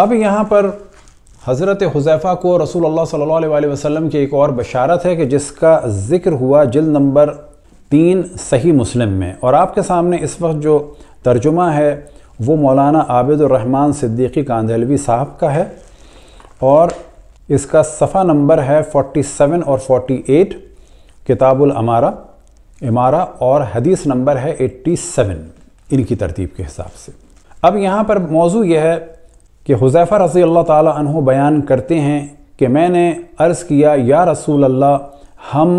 اب یہاں پر حضرت حضیفہ کو رسول اللہ صلی اللہ علیہ وآلہ وسلم کی ایک اور بشارت ہے کہ جس کا ذکر ہوا جلد نمبر تین صحیح مسلم میں اور آپ کے سامنے اس وقت جو ترجمہ ہے وہ مولانا عابد الرحمن صدیقی کاندھلوی صاحب کا ہے اور اس کا صفحہ نمبر ہے 47 اور 48 کتاب الامارہ امارہ اور حدیث نمبر ہے 87 ان کی ترتیب کے حساب سے اب یہاں پر موضوع یہ ہے کہ حضیفہ رضی اللہ تعالیٰ عنہ بیان کرتے ہیں کہ میں نے عرض کیا یا رسول اللہ ہم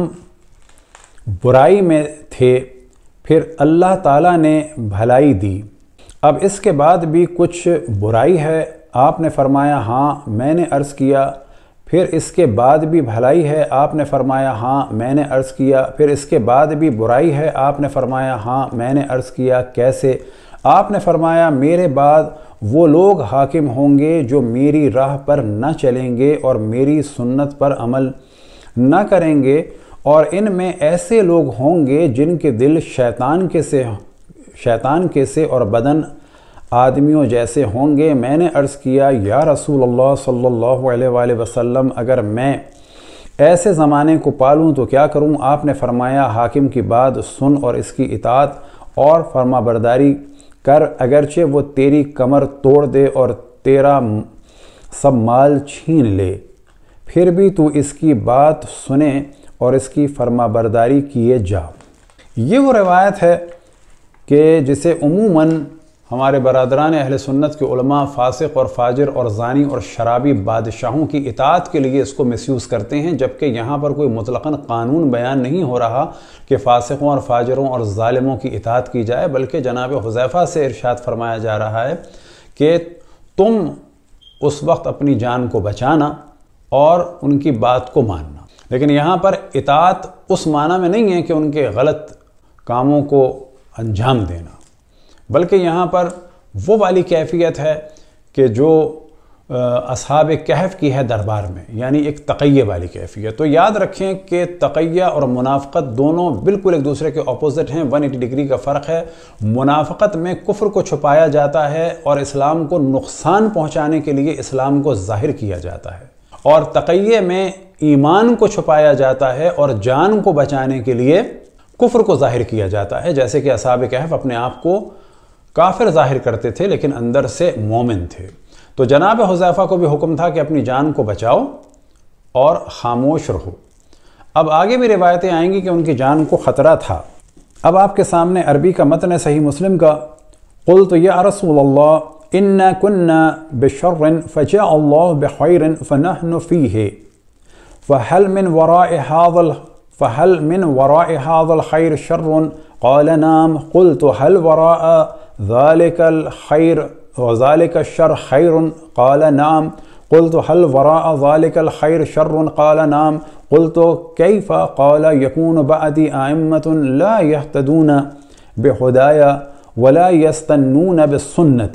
برائی میں تھے پھر اللہ تعالیٰ نے بھلائی دی اب اس کے بعد بھی کچھ برائی ہے آپ نے فرمایا ہاں میں نے عرض کیا پھر اس کے بعد بھی بھلائی ہے آپ نے فرمایا ہاں میں نے عرض کیا پھر اس کے بعد بھی برائی ہے آپ نے فرمایا ہاں میں نے عرض کیا کیسے آپ نے فرمایا میرے بعد وہ لوگ حاکم ہوں گے جو میری راہ پر نہ چلیں گے اور میری سنت پر عمل نہ کریں گے اور ان میں ایسے لوگ ہوں گے جن کے دل شیطان کے سے شیطان کے سے اور بدن آدمیوں جیسے ہوں گے میں نے عرض کیا یا رسول اللہ صلی اللہ علیہ وآلہ وسلم اگر میں ایسے زمانے کو پالوں تو کیا کروں آپ نے فرمایا حاکم کی بات سن اور اس کی اطاعت اور فرما برداری کر اگرچہ وہ تیری کمر توڑ دے اور تیرا سب مال چھین لے پھر بھی تو اس کی بات سنے اور اس کی فرما برداری کیے جا یہ وہ روایت ہے کہ جسے عموماً ہمارے برادران اہل سنت کے علماء فاسق اور فاجر اور زانی اور شرابی بادشاہوں کی اطاعت کے لیے اس کو مس یوز کرتے ہیں جبکہ یہاں پر کوئی مطلقاً قانون بیان نہیں ہو رہا کہ فاسقوں اور فاجروں اور ظالموں کی اطاعت کی جائے بلکہ جناب حذیفہ سے ارشاد فرمایا جا رہا ہے کہ تم اس وقت اپنی جان کو بچانا اور ان کی بات کو ماننا لیکن یہاں پر اطاعت اس معنی میں نہیں ہے کہ ان کے غلط کاموں کو انجام دینا بلکہ یہاں پر وہ والی کیفیت ہے کہ جو اصحاب کہف کی ہے دربار میں یعنی ایک تقیہ والی کیفیت تو یاد رکھیں کہ تقیہ اور منافقت دونوں بالکل ایک دوسرے کے اپوزٹ ہیں ون ایٹی ڈگری کا فرق ہے منافقت میں کفر کو چھپایا جاتا ہے اور اسلام کو نقصان پہنچانے کے لیے اسلام کو ظاہر کیا جاتا ہے اور تقیہ میں ایمان کو چھپایا جاتا ہے اور جان کو بچانے کے لیے کفر کو ظاہر کیا جاتا ہے جیسے کہ اصحاب کہف اپنے آپ کو کافر ظاہر کرتے تھے لیکن اندر سے مومن تھے تو جناب حذیفہ کو بھی حکم تھا کہ اپنی جان کو بچاؤ اور خاموش رہو اب آگے بھی روایتیں آئیں گی کہ ان کی جان کو خطرہ تھا اب آپ کے سامنے عربی کا متن صحیح مسلم کا قل تو یا رسول اللہ ان کن بشر فجاء فل بیرن فنحن فی ہے فہل من هذا فل من ورا حاض الخیر قال نعم قلت هل وراء ذلك الخير وذلك الشر خير قال نعم قلت هل وراء ذلك الخير شر قال نعم قلت كيف قال يكون بعدي أئمة لا يهتدون بهدايا ولا يستنون بالسنة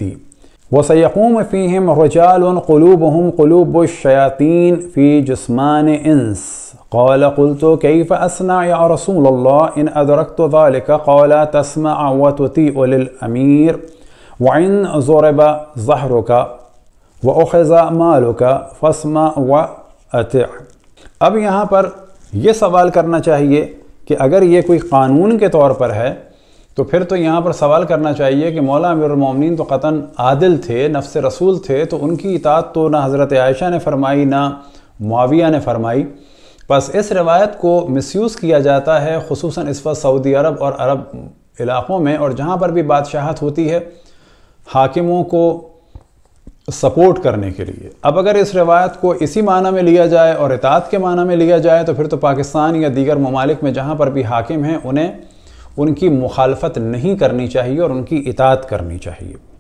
وسيقوم فيهم رجال قلوبهم قلوب الشياطين في جسمان إنس قال قلت كيف أصنع يا رسول الله إن أدركت ذلك قال تسمع وتطيع للأمير وإن ضرب ظهرك وأخذ مالك فاسمع وأطع اب یہاں پر یہ سوال کرنا چاہیے کہ اگر یہ کوئی قانون کے طور پر ہے تو پھر تو یہاں پر سوال کرنا چاہیے کہ مولا امیر المومنین تو قطن عادل تھے نفس رسول تھے تو ان کی اطاعت تو نہ حضرت عائشہ نے فرمائی نہ معاویہ نے فرمائی بس اس روایت کو مس یوز کیا جاتا ہے خصوصاً اس وقت سعودی عرب اور عرب علاقوں میں اور جہاں پر بھی بادشاہت ہوتی ہے حاکموں کو سپورٹ کرنے کے لیے اب اگر اس روایت کو اسی معنی میں لیا جائے اور اطاعت کے معنی میں لیا جائے تو پھر تو پاکستان یا دیگر ممالک میں جہاں پر بھی حاکم ہیں انہیں ان کی مخالفت نہیں کرنی چاہیے اور ان کی اطاعت کرنی چاہیے